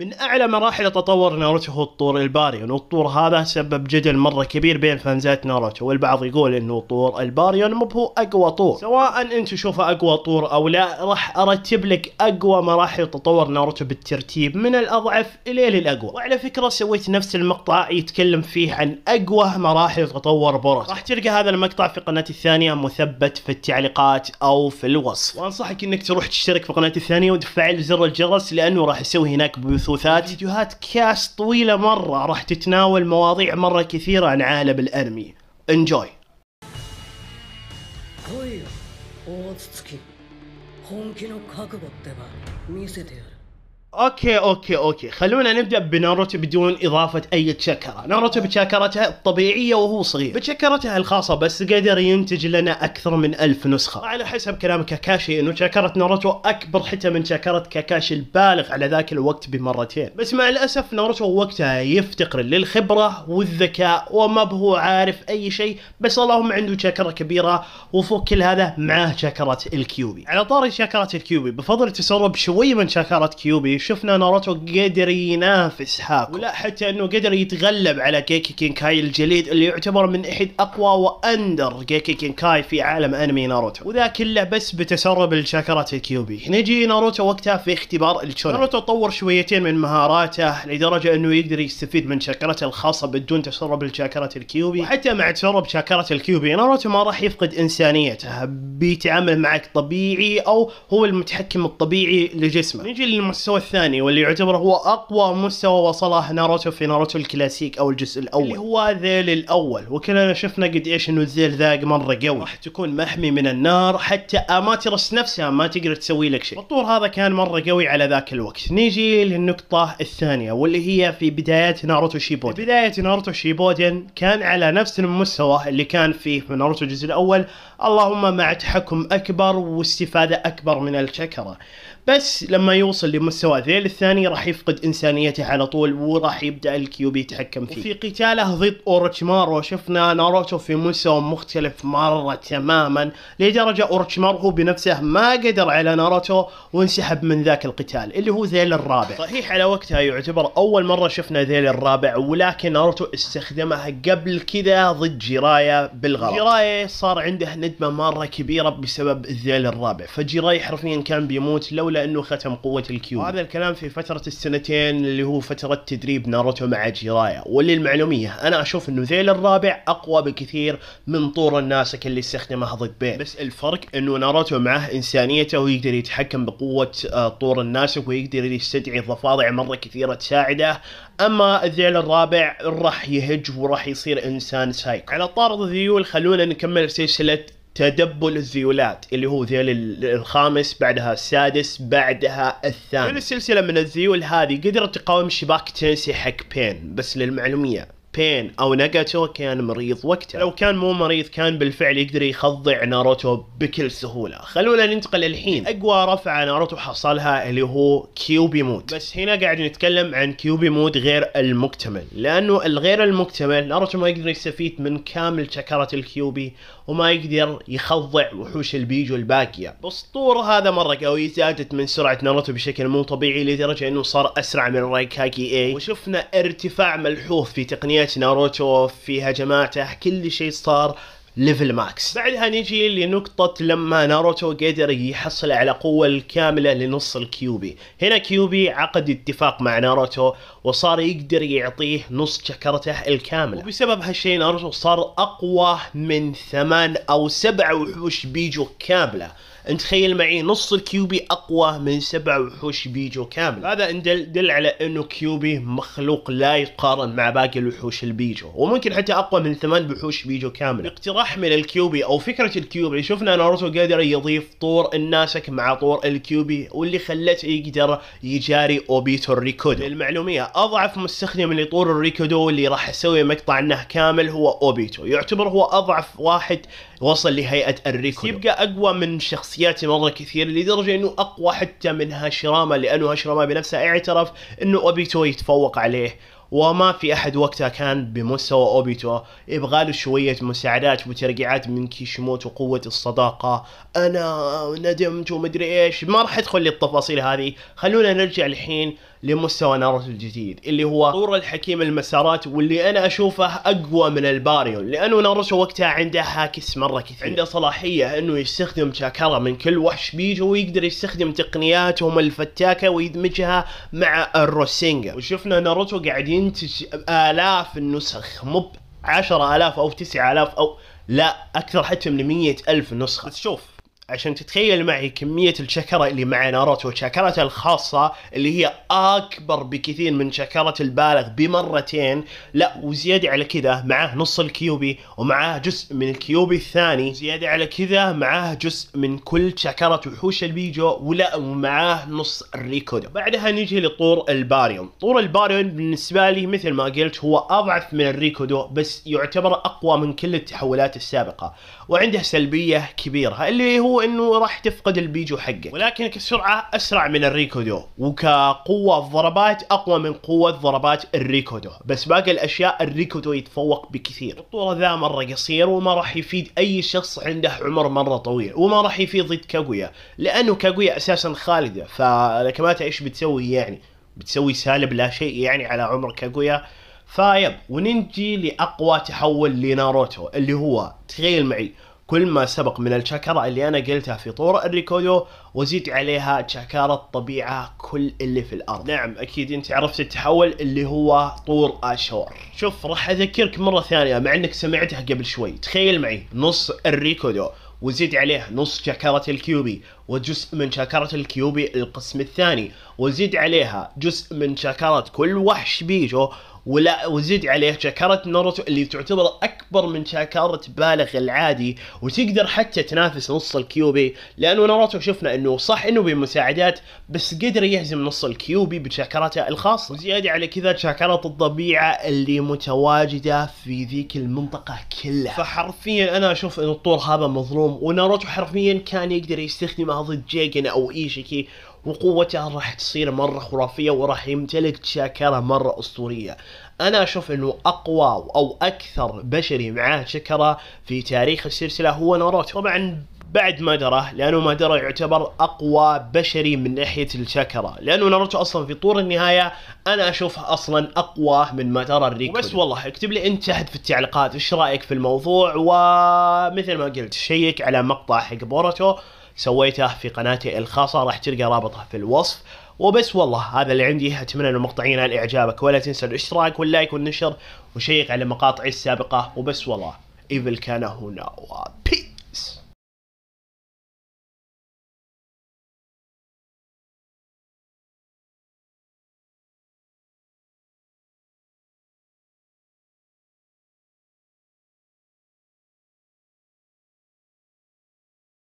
من اعلى مراحل تطور ناروتو هو الطور الباريون والطور هذا سبب جدل مره كبير بين فانزات ناروتو والبعض يقول انه طور الباريون مو هو اقوى طور سواء انت تشوفه اقوى طور او لا راح ارتب لك اقوى مراحل تطور ناروتو بالترتيب من الاضعف الى الاقوى وعلى فكره سويت نفس المقطع يتكلم فيه عن اقوى مراحل تطور بورت راح تلقى هذا المقطع في قناتي الثانيه مثبت في التعليقات او في الوصف وانصحك انك تروح تشترك في قناتي الثانيه وتفعل زر الجرس لانه راح اسوي هناك بثوث بثوثات فيديوهات كاس طويلة مرة راح تتناول مواضيع مرة كثيرة عن عالم الأنمي انجوي 本気の覚悟ってば見せてやる اوكي اوكي اوكي خلونا نبدا بناروتو بدون اضافه اي تشكره، ناروتو بشكرته الطبيعيه وهو صغير، بشكرته الخاصه بس قدر ينتج لنا اكثر من ألف نسخه، على حسب كلام كاكاشي انه تشاكره ناروتو اكبر حتى من تشاكره كاكاشي البالغ على ذاك الوقت بمرتين، بس مع الاسف ناروتو وقتها يفتقر للخبره والذكاء وما هو عارف اي شيء، بس اللهم عنده تشاكره كبيره وفوق كل هذا معاه تشاكره الكيوبي، على طاري تشاكره الكيوبي بفضل تسرب شوي من تشاكره كيوبي شفنا ناروتو قدر ينافس هاكو ولا حتى انه قدر يتغلب على جيكي كينكاي الجليد اللي يعتبر من احد اقوى واندر جيكي كينكاي في عالم انمي ناروتو وذا كله بس بتسرب الشاكرات الكيوبي نجي ناروتو وقتها في اختبار الشونن ناروتو طور شويتين من مهاراته لدرجة انه يقدر يستفيد من شاكرته الخاصة بدون تسرب الشاكرات الكيوبي وحتى مع تسرب شاكرات الكيوبي ناروتو ما راح يفقد انسانيته بيتعامل معك طبيعي او هو المتحكم الطبيعي لجسمه نجي للمستوى الثاني واللي يعتبر هو اقوى مستوى وصله ناروتو في ناروتو الكلاسيك او الجزء الاول اللي هو ذيل الاول وكلنا شفنا قد ايش انه الذيل ذاق مره قوي راح تكون محمي من النار حتى اماترس نفسها ما تقدر تسوي لك شيء الطور هذا كان مره قوي على ذاك الوقت نيجي للنقطه الثانيه واللي هي في بدايات ناروتو شيبودن بدايه ناروتو شيبودن كان على نفس المستوى اللي كان فيه في ناروتو الجزء الاول اللهم مع تحكم اكبر واستفاده اكبر من الشكره بس لما يوصل لمستوى فيل الثاني راح يفقد انسانيته على طول وراح يبدا الكيوبي يتحكم فيه في قتاله ضد اورتشمارو شفنا ناروتو في مستوى مختلف مره تماما لدرجه اورتشمارو هو بنفسه ما قدر على ناروتو وانسحب من ذاك القتال اللي هو ذيل الرابع صحيح على وقتها يعتبر اول مره شفنا ذيل الرابع ولكن ناروتو استخدمها قبل كذا ضد جيرايا بالغلط جيرايا صار عنده ندمه مره كبيره بسبب الذيل الرابع فجيرايا حرفيا كان بيموت لولا انه ختم قوه الكيوبي هذا الكلام في فترة السنتين اللي هو فترة تدريب ناروتو مع جيرايا واللي المعلومية أنا أشوف إنه ذيل الرابع أقوى بكثير من طور الناسك اللي استخدمه ضد بين بس الفرق إنه ناروتو معه إنسانيته ويقدر يتحكم بقوة آه، طور الناسك ويقدر يستدعي ضفادع مرة كثيرة تساعده أما الذيل الرابع راح يهج وراح يصير إنسان سايك على طارد الذيول خلونا نكمل سلسلة تدبل الزيولات اللي هو ذيل الخامس بعدها السادس بعدها الثاني كل السلسلة من الزيول هذه قدرت تقاوم شباك تنسي حق بين بس للمعلومية بين او ناجاتو كان مريض وقتها لو كان مو مريض كان بالفعل يقدر يخضع ناروتو بكل سهوله خلونا ننتقل الحين اقوى رفعه ناروتو حصلها اللي هو كيوبي مود بس هنا قاعد نتكلم عن كيوبي مود غير المكتمل لانه الغير المكتمل ناروتو ما يقدر يستفيد من كامل شكرة الكيوبي وما يقدر يخضع وحوش البيجو الباكية بسطور هذا مرة قوي زادت من سرعة ناروتو بشكل مو طبيعي لدرجة انه صار اسرع من رايكاكي اي وشفنا ارتفاع ملحوظ في تقنيات ناروتو في هجماته كل شيء صار ليفل ماكس بعدها نجي لنقطة لما ناروتو قدر يحصل على قوة الكاملة لنص الكيوبي هنا كيوبي عقد اتفاق مع ناروتو وصار يقدر يعطيه نص شكرته الكامله وبسبب هالشيء ناروتو صار اقوى من ثمان او سبع وحوش بيجو كامله انت تخيل معي نص الكيوبي اقوى من سبع وحوش بيجو كامل هذا دل, دل على انه كيوبي مخلوق لا يقارن مع باقي الوحوش البيجو وممكن حتى اقوى من ثمان وحوش بيجو كامل اقتراح من الكيوبي او فكره الكيوبي شفنا ناروتو قادر يضيف طور الناسك مع طور الكيوبي واللي خلته يقدر يجاري اوبيتو الريكود المعلومية اضعف مستخدم لطور الريكودو اللي راح اسوي مقطع عنه كامل هو اوبيتو يعتبر هو اضعف واحد وصل لهيئه الريكودو يبقى اقوى من شخصيات مره كثير لدرجه انه اقوى حتى من هاشراما لانه هاشراما بنفسه اعترف انه اوبيتو يتفوق عليه وما في احد وقتها كان بمستوى اوبيتو يبغى له شويه مساعدات وترقيعات من كيشيموتو قوه الصداقه انا ندمت ومدري ايش ما راح ادخل للتفاصيل هذه خلونا نرجع الحين لمستوى ناروتو الجديد اللي هو طور الحكيم المسارات واللي انا اشوفه اقوى من الباريون لانه ناروتو وقتها عنده هاكس مره كثير عنده صلاحيه انه يستخدم شاكرا من كل وحش بيجو ويقدر يستخدم تقنياتهم الفتاكه ويدمجها مع الروسينجا وشفنا ناروتو قاعد ينتج الاف النسخ مو 10000 او 9000 او لا اكثر حتى من 100000 نسخه بس شوف عشان تتخيل معي كمية الشكرة اللي مع ناروتو شاكرته الخاصة اللي هي أكبر بكثير من شاكرة البالغ بمرتين لا وزيادة على كذا معاه نص الكيوبي ومعاه جزء من الكيوبي الثاني زيادة على كذا معاه جزء من كل شاكرة وحوش البيجو ولا ومعاه نص الريكودو بعدها نجي لطور الباريون طور الباريون بالنسبة لي مثل ما قلت هو أضعف من الريكودو بس يعتبر أقوى من كل التحولات السابقة وعنده سلبية كبيرة اللي هو انه راح تفقد البيجو حقك ولكن كسرعه اسرع من الريكودو وكقوه الضربات اقوى من قوه ضربات الريكودو بس باقي الاشياء الريكودو يتفوق بكثير الطول ذا مره قصير وما راح يفيد اي شخص عنده عمر مره طويل وما راح يفيد ضد كاغويا لانه كاغويا اساسا خالده فنكماتا ايش بتسوي يعني بتسوي سالب لا شيء يعني على عمر كاغويا فيب ونجي لاقوى تحول لناروتو اللي هو تخيل معي كل ما سبق من الشاكرا اللي أنا قلتها في طور الريكودو وزيد عليها شاكرا الطبيعة كل اللي في الأرض نعم أكيد أنت عرفت التحول اللي هو طور آشور شوف راح أذكرك مرة ثانية مع أنك سمعتها قبل شوي تخيل معي نص الريكودو وزيد عليه نص شاكرة الكيوبي وجزء من شاكرة الكيوبي القسم الثاني وزيد عليها جزء من شاكرة كل وحش بيجو ولا وزيد عليه شاكرة ناروتو اللي تعتبر أكبر من شاكرة بالغ العادي وتقدر حتى تنافس نص الكيوبي لأنه ناروتو شفنا أنه صح أنه بمساعدات بس قدر يهزم نص الكيوبي بشاكرته الخاصة وزيادة على كذا شاكرة الطبيعة اللي متواجدة في ذيك المنطقة كلها فحرفيا أنا أشوف أن الطور هذا مظلوم وناروتو حرفيا كان يقدر يستخدمها ضد جيجن او ايشيكي وقوتها راح تصير مرة خرافية وراح يمتلك تشاكرا مرة اسطورية انا اشوف انه اقوى او اكثر بشري معاه شكرة في تاريخ السلسلة هو ناروتو طبعا بعد ما دراه لانه ما درى يعتبر اقوى بشري من ناحيه الشاكرا لانه ناروتو اصلا في طور النهايه انا اشوفه اصلا اقوى من ما درى الريكو بس والله اكتب لي انت تحت في التعليقات ايش رايك في الموضوع ومثل ما قلت شيك على مقطع حق بوروتو سويته في قناتي الخاصه راح تلقى رابطه في الوصف وبس والله هذا اللي عندي اتمنى انه المقطع ينال اعجابك ولا تنسى الاشتراك واللايك والنشر وشيك على مقاطعي السابقه وبس والله ايفل كان هنا وبيس